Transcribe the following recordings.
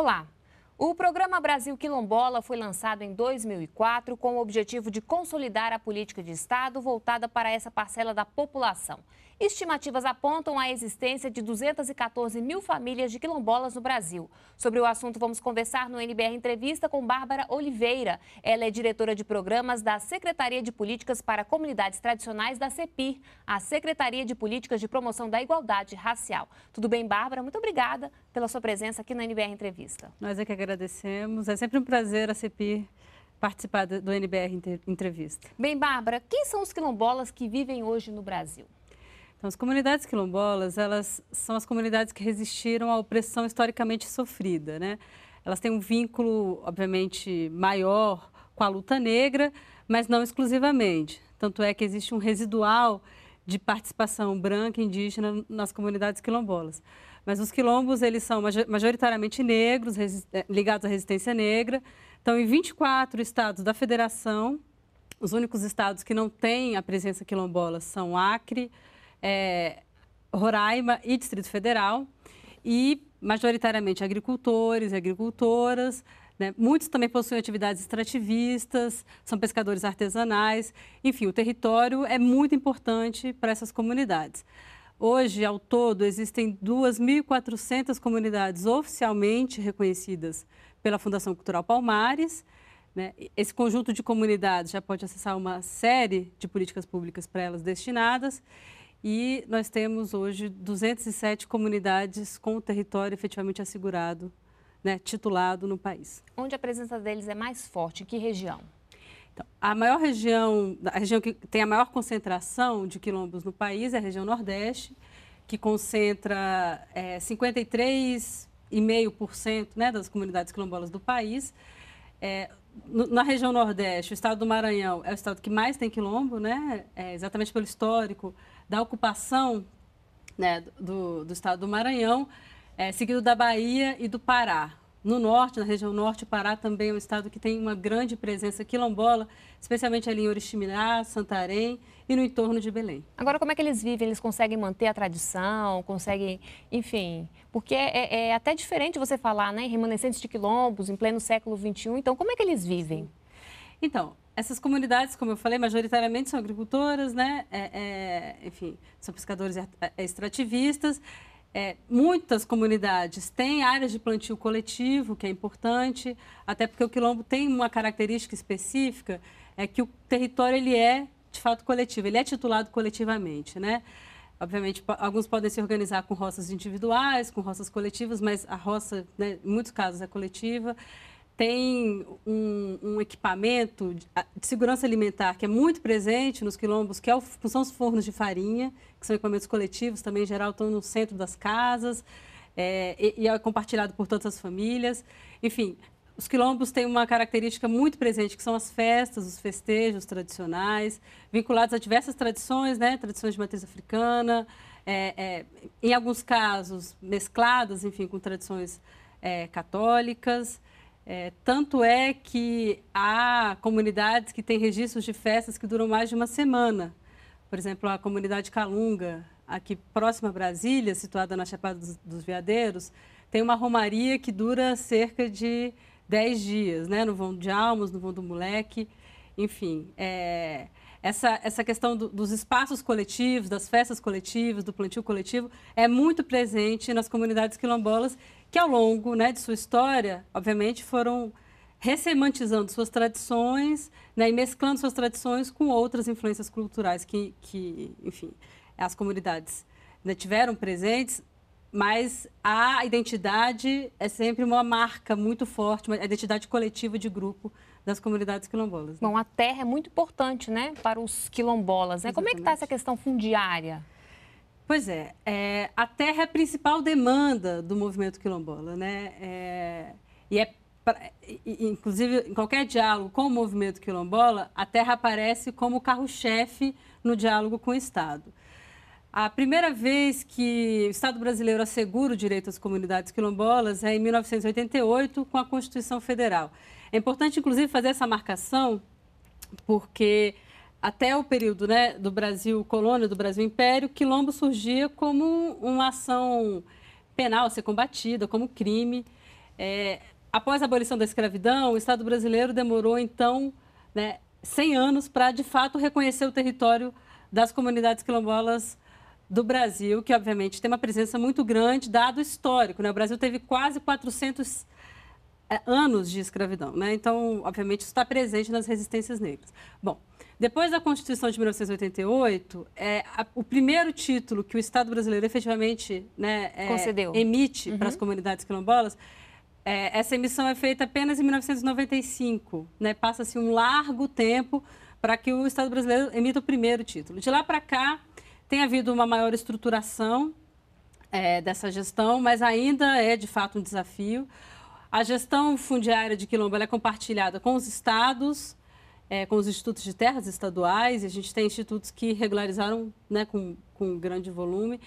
Olá! O programa Brasil Quilombola foi lançado em 2004 com o objetivo de consolidar a política de Estado voltada para essa parcela da população Estimativas apontam a existência de 214 mil famílias de quilombolas no Brasil. Sobre o assunto, vamos conversar no NBR Entrevista com Bárbara Oliveira. Ela é diretora de programas da Secretaria de Políticas para Comunidades Tradicionais da CEPIR, a Secretaria de Políticas de Promoção da Igualdade Racial. Tudo bem, Bárbara? Muito obrigada pela sua presença aqui no NBR Entrevista. Nós é que agradecemos. É sempre um prazer a CEPIR participar do NBR Entrevista. Bem, Bárbara, quem são os quilombolas que vivem hoje no Brasil? Então, as comunidades quilombolas, elas são as comunidades que resistiram à opressão historicamente sofrida, né? Elas têm um vínculo, obviamente, maior com a luta negra, mas não exclusivamente. Tanto é que existe um residual de participação branca indígena nas comunidades quilombolas. Mas os quilombos, eles são majoritariamente negros, eh, ligados à resistência negra. Então, em 24 estados da federação, os únicos estados que não têm a presença quilombola são Acre, é, Roraima e Distrito Federal, e majoritariamente agricultores e agricultoras. Né? Muitos também possuem atividades extrativistas, são pescadores artesanais. Enfim, o território é muito importante para essas comunidades. Hoje, ao todo, existem 2.400 comunidades oficialmente reconhecidas pela Fundação Cultural Palmares. Né? Esse conjunto de comunidades já pode acessar uma série de políticas públicas para elas destinadas. E nós temos hoje 207 comunidades com o território efetivamente assegurado, né, titulado no país. Onde a presença deles é mais forte? que região? Então, a maior região, a região que tem a maior concentração de quilombos no país é a região Nordeste, que concentra é, 53,5% né, das comunidades quilombolas do país. É, na região Nordeste, o estado do Maranhão é o estado que mais tem quilombo, né, é, exatamente pelo histórico da ocupação né, do, do estado do Maranhão, é, seguido da Bahia e do Pará. No norte, na região norte, o Pará também é um estado que tem uma grande presença quilombola, especialmente ali em Oriximiná, Santarém e no entorno de Belém. Agora, como é que eles vivem? Eles conseguem manter a tradição? Conseguem, enfim... Porque é, é, é até diferente você falar né, em remanescentes de quilombos, em pleno século XXI. Então, como é que eles vivem? Então, essas comunidades, como eu falei, majoritariamente são agricultoras, né? É, é, enfim, são pescadores é, extrativistas. É, muitas comunidades têm áreas de plantio coletivo, que é importante, até porque o quilombo tem uma característica específica, é que o território ele é de fato coletivo, ele é titulado coletivamente, né? Obviamente, alguns podem se organizar com roças individuais, com roças coletivas, mas a roça, né, em muitos casos, é coletiva tem um, um, equipamento de segurança alimentar que é muito presente nos quilombos, que, é o, são os fornos de farinha, que são equipamentos coletivos, também em geral estão no centro das casas é, e, e, é compartilhado por todas as famílias. Enfim, os quilombos têm uma característica muito presente, que são as festas, os festejos tradicionais, vinculados a diversas tradições, né? tradições de matriz africana, é, é em alguns casos mescladas, enfim, com tradições é, católicas. É, tanto é que há comunidades que têm registros de festas que duram mais de uma semana. Por exemplo, a comunidade Calunga, aqui próxima a Brasília, situada na Chapada dos, dos Veadeiros, tem uma romaria que dura cerca de 10 dias, né? no Vão de Almos, no Vão do Moleque, enfim. É, essa, essa questão do, dos espaços coletivos, das festas coletivas, do plantio coletivo, é muito presente nas comunidades quilombolas que ao longo né, de sua história, obviamente, foram ressemantizando suas tradições né, e mesclando suas tradições com outras influências culturais que, que enfim, as comunidades né, tiveram presentes, mas a identidade é sempre uma marca muito forte, a identidade coletiva de grupo das comunidades quilombolas. Né? Bom, a terra é muito importante, né, para os quilombolas, né? Como é que está essa questão fundiária? Pois é, é, a terra é a principal demanda do movimento quilombola, né? É, e é inclusive em qualquer diálogo com o movimento quilombola, a terra aparece como carro-chefe no diálogo com o Estado. A primeira vez que o Estado brasileiro assegura o direito às comunidades quilombolas é em 1988, com a Constituição Federal. É importante, inclusive, fazer essa marcação, porque até o período né, do Brasil colônia, do Brasil império, quilombo surgia como uma ação penal a ser combatida, como crime. É, após a abolição da escravidão, o Estado brasileiro demorou, então, né, 100 anos para, de fato, reconhecer o território das comunidades quilombolas do Brasil, que, obviamente, tem uma presença muito grande, dado histórico. Né? O Brasil teve quase 400 é, anos de escravidão. Né? Então, obviamente, isso está presente nas resistências negras. Bom, depois da Constituição de 1988, é, a, o primeiro título que o Estado brasileiro efetivamente né, é, Concedeu. emite uhum. para as comunidades quilombolas, é, essa emissão é feita apenas em 1995. Né, Passa-se um largo tempo para que o Estado brasileiro emita o primeiro título. De lá para cá, tem havido uma maior estruturação é, dessa gestão, mas ainda é de fato um desafio. A gestão fundiária de Quilombo é compartilhada com os estados, é, com os institutos de terras estaduais, a gente tem institutos que regularizaram né, com, com grande volume,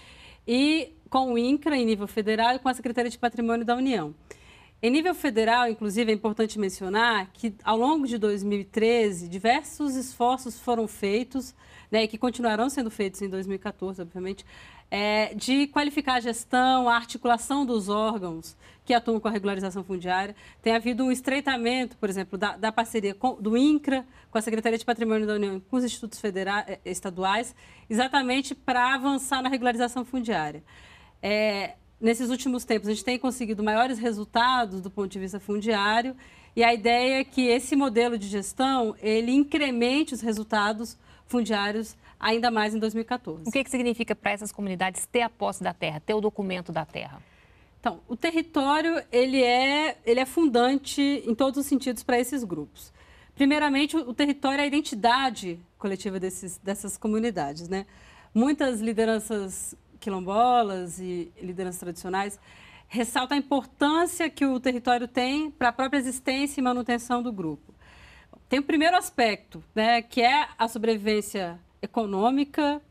e com o INCRA em nível federal e com a Secretaria de Patrimônio da União. Em nível federal, inclusive, é importante mencionar que, ao longo de 2013, diversos esforços foram feitos, né, e que continuarão sendo feitos em 2014, obviamente, é, de qualificar a gestão, a articulação dos órgãos que atuam com a regularização fundiária. Tem havido um estreitamento, por exemplo, da, da parceria com, do INCRA com a Secretaria de Patrimônio da União, com os institutos federais, eh, estaduais, exatamente para avançar na regularização fundiária. É, nesses últimos tempos, a gente tem conseguido maiores resultados do ponto de vista fundiário e a ideia é que esse modelo de gestão, ele incremente os resultados fundiários ainda mais em 2014. O que, que significa para essas comunidades ter a posse da terra, ter o documento da terra? Então, o território, ele é, ele é fundante em todos os sentidos para esses grupos. Primeiramente, o território é a identidade coletiva desses, dessas comunidades, né? Muitas lideranças quilombolas e lideranças tradicionais, ressalta a importância que o território tem para a própria existência e manutenção do grupo. Tem o primeiro aspecto, né, que é a sobrevivência econômica.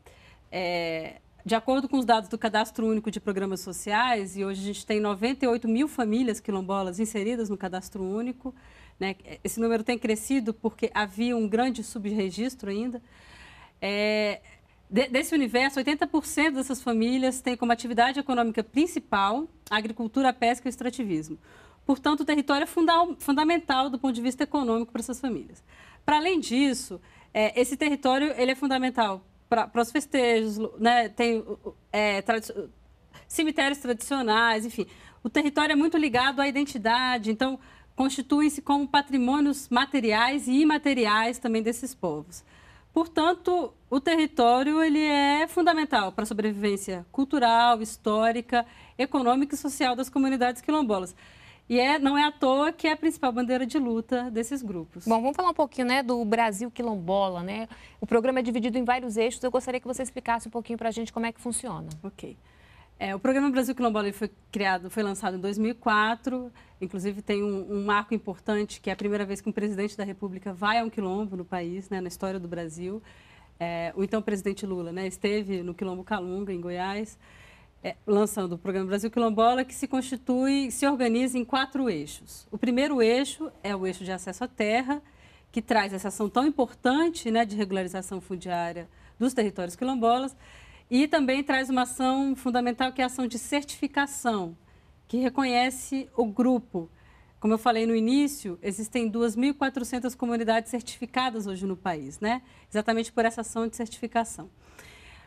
É, de acordo com os dados do Cadastro Único de Programas Sociais, e hoje a gente tem 98 mil famílias quilombolas inseridas no Cadastro Único, né? esse número tem crescido porque havia um grande subregistro ainda. É, desse universo, 80% dessas famílias têm como atividade econômica principal a agricultura, a pesca e o extrativismo. Portanto, o território é funda fundamental do ponto de vista econômico para essas famílias. Para além disso, é, esse território ele é fundamental para os festejos, né, tem é, tradi cemitérios tradicionais, enfim. O território é muito ligado à identidade, então constituem-se como patrimônios materiais e imateriais também desses povos. Portanto, o território ele é fundamental para a sobrevivência cultural, histórica, econômica e social das comunidades quilombolas. E é, não é à toa que é a principal bandeira de luta desses grupos. Bom, vamos falar um pouquinho né, do Brasil quilombola, né? O programa é dividido em vários eixos. Eu gostaria que você explicasse um pouquinho para a gente como é que funciona. Ok. É, o programa Brasil Quilombola foi criado, foi lançado em 2004. Inclusive tem um, um, marco importante que é a primeira vez que um presidente da República vai a um quilombo no país, né, na história do Brasil. É, o então presidente Lula, né, esteve no quilombo Calunga em Goiás, é, lançando o programa Brasil Quilombola, que se constitui, se organiza em quatro eixos. O primeiro eixo é o eixo de acesso à terra, que traz essa ação tão importante, né, de regularização fundiária dos territórios quilombolas. E também traz uma ação fundamental, que é a ação de certificação, que reconhece o grupo. Como eu falei no início, existem 2.400 comunidades certificadas hoje no país, né? exatamente por essa ação de certificação.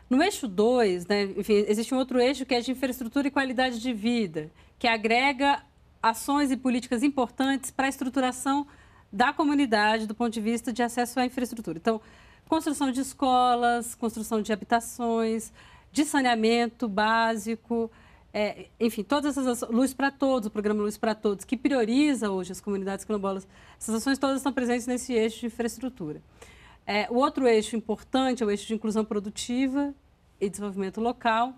No eixo 2, né, existe um outro eixo que é de infraestrutura e qualidade de vida, que agrega ações e políticas importantes para a estruturação da comunidade do ponto de vista de acesso à infraestrutura. Então, construção de escolas, construção de habitações, de saneamento básico, é, enfim, todas essas Luz para Todos, o programa Luz para Todos, que prioriza hoje as comunidades quilombolas, essas ações todas estão presentes nesse eixo de infraestrutura. É, o outro eixo importante é o eixo de inclusão produtiva e desenvolvimento local,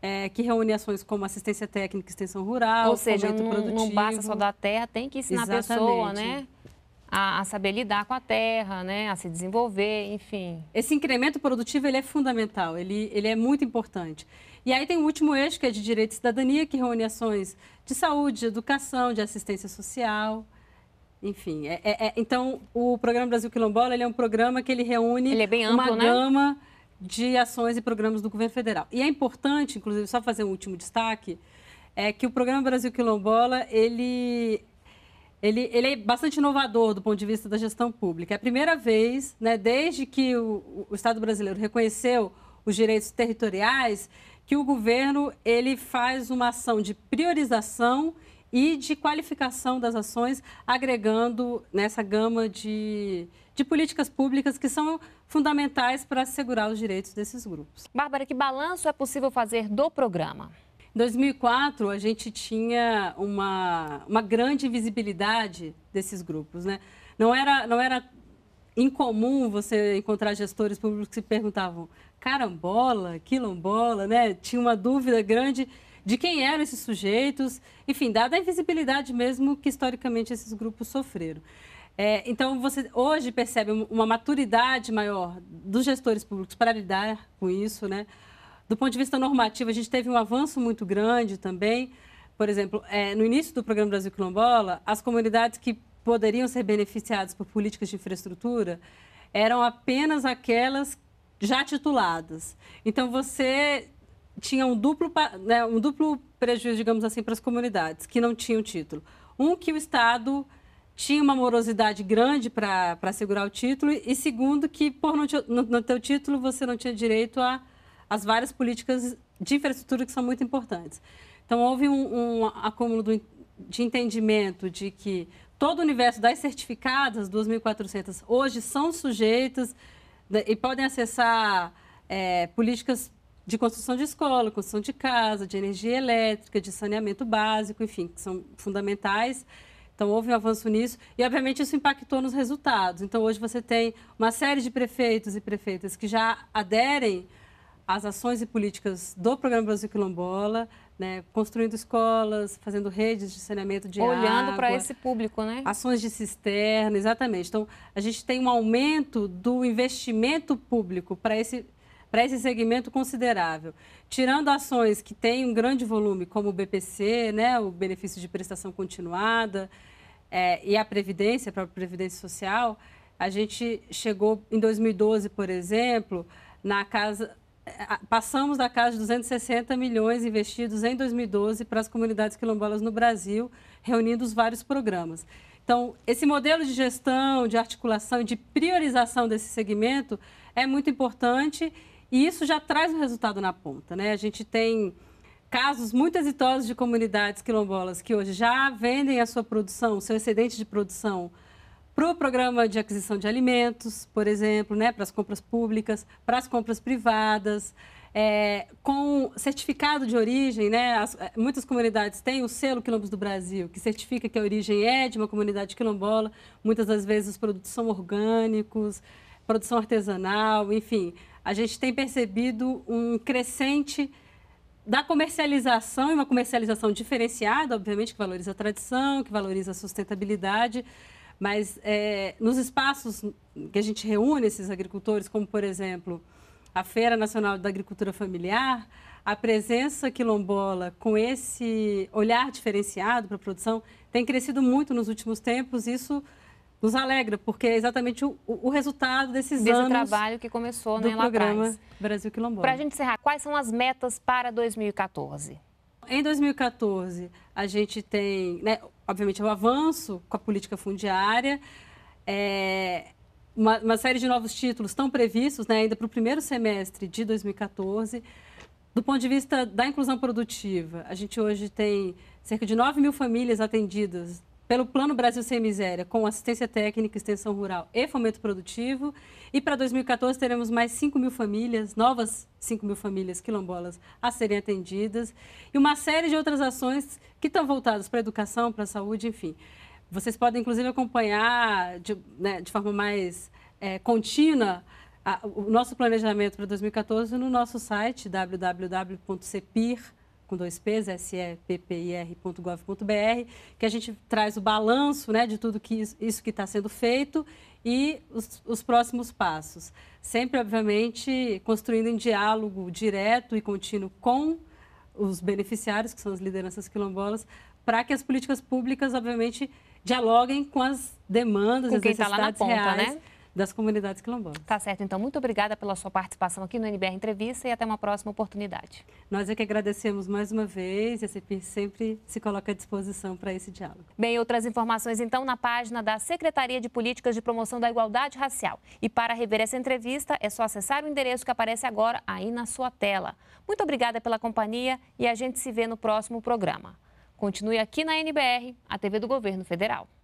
é, que reúne ações como assistência técnica, extensão rural, Ou seja, não, produtivo. não basta só dar terra, tem que ensinar Exatamente. a pessoa, né? a, a, saber lidar com a terra, né, a se desenvolver, enfim. Esse incremento produtivo ele é fundamental, ele, ele é muito importante. E aí tem o último eixo, que é de direito e cidadania, que reúne ações de saúde, de educação, de assistência social. Enfim, é, é, é, então o Programa Brasil Quilombola ele é um programa que ele reúne ele é amplo, uma né? gama de ações e programas do governo federal. E é importante, inclusive, só fazer um último destaque, é que o Programa Brasil Quilombola, ele ele, ele é bastante inovador do ponto de vista da gestão pública. É a primeira vez, né, desde que o, o Estado brasileiro reconheceu os direitos territoriais, que o governo ele faz uma ação de priorização e de qualificação das ações, agregando nessa gama de, de políticas públicas que são fundamentais para assegurar os direitos desses grupos. Bárbara, que balanço é possível fazer do programa? Em 2004, a gente tinha uma, uma grande visibilidade desses grupos. Né? Não, era, não era incomum você encontrar gestores públicos que perguntavam carambola, quilombola, né? tinha uma dúvida grande de quem eram esses sujeitos, enfim, dada a invisibilidade mesmo que historicamente esses grupos sofreram. É, então, você hoje percebe uma maturidade maior dos gestores públicos para lidar com isso, né? Do ponto de vista normativo, a gente teve um avanço muito grande também. Por exemplo, é, no início do programa Brasil Quilombola, as comunidades que poderiam ser beneficiadas por políticas de infraestrutura eram apenas aquelas já tituladas. Então, você tinha um duplo, né, um duplo prejuízo, digamos assim, para as comunidades que não tinham título. Um, que o Estado tinha uma morosidade grande para segurar o título, e segundo, que por não, não ter o título, você não tinha direito a as várias políticas de infraestrutura que são muito importantes. Então, houve um, um acúmulo do, de entendimento de que todo o universo das certificadas, 2.400, hoje são sujeitas né, e podem acessar é, políticas de construção de escola, construção de casa, de energia elétrica, de saneamento básico, enfim, que são fundamentais. Então, houve um avanço nisso e, obviamente, isso impactou nos resultados. Então, hoje você tem uma série de prefeitos e prefeitas que já aderem as ações e políticas do Programa Brasil Quilombola, né, construindo escolas, fazendo redes de saneamento de Olhando água. Olhando para esse público, né? Ações de cisterna, exatamente. Então, a gente tem um aumento do investimento público para esse para esse segmento considerável. Tirando ações que têm um grande volume, como o BPC, né, o benefício de prestação continuada é, e a Previdência, a própria Previdência Social, a gente chegou em 2012, por exemplo, na casa passamos da casa de 260 milhões investidos em 2012 para as comunidades quilombolas no Brasil, reunindo os vários programas. Então, esse modelo de gestão, de articulação e de priorização desse segmento é muito importante e isso já traz um resultado na ponta. Né? A gente tem casos muito exitosos de comunidades quilombolas que hoje já vendem a sua produção, seu excedente de produção para o programa de aquisição de alimentos, por exemplo, né, para as compras públicas, para as compras privadas, é, com certificado de origem, né, as, é, muitas comunidades têm o selo Quilombos do Brasil, que certifica que a origem é de uma comunidade quilombola, muitas das vezes os produtos são orgânicos, produção artesanal, enfim. A gente tem percebido um crescente da comercialização e uma comercialização diferenciada, obviamente, que valoriza a tradição, que valoriza a sustentabilidade, mas é, nos espaços que a gente reúne esses agricultores, como, por exemplo, a Feira Nacional da Agricultura Familiar, a presença quilombola com esse olhar diferenciado para a produção tem crescido muito nos últimos tempos. Isso nos alegra, porque é exatamente o, o resultado desses Desse anos. de trabalho que começou no né, programa Brasil Quilombola. Para a gente encerrar, quais são as metas para 2014? Em 2014, a gente tem, né, obviamente, o um avanço com a política fundiária, é, uma, uma, série de novos títulos estão previstos né, ainda para o primeiro semestre de 2014. Do ponto de vista da inclusão produtiva, a gente hoje tem cerca de 9 mil famílias atendidas pelo Plano Brasil Sem Miséria, com assistência técnica, extensão rural e fomento produtivo. E para 2014 teremos mais 5 mil famílias, novas 5 mil famílias quilombolas a serem atendidas. E uma série de outras ações que estão voltadas para a educação, para a saúde, enfim. Vocês podem, inclusive, acompanhar de, né, de forma mais é, contínua a, o nosso planejamento para 2014 no nosso site www.cepir.com com dois P's, seppir.gov.br, é que a gente traz o balanço né, de tudo que isso, isso que está sendo feito e os, os, próximos passos. Sempre, obviamente, construindo em diálogo direto e contínuo com os beneficiários, que são as lideranças quilombolas, para que as políticas públicas, obviamente, dialoguem com as demandas, com as tá necessidades tá ponta, reais. Né? das comunidades quilombolas. Tá certo, então muito obrigada pela sua participação aqui no NBR Entrevista e até uma próxima oportunidade. Nós é que agradecemos mais uma vez e a CEPIR sempre se coloca à disposição para esse diálogo. Bem, outras informações então na página da Secretaria de Políticas de Promoção da Igualdade Racial. E para rever essa entrevista é só acessar o endereço que aparece agora aí na sua tela. Muito obrigada pela companhia e a gente se vê no próximo programa. Continue aqui na NBR, a TV do Governo Federal.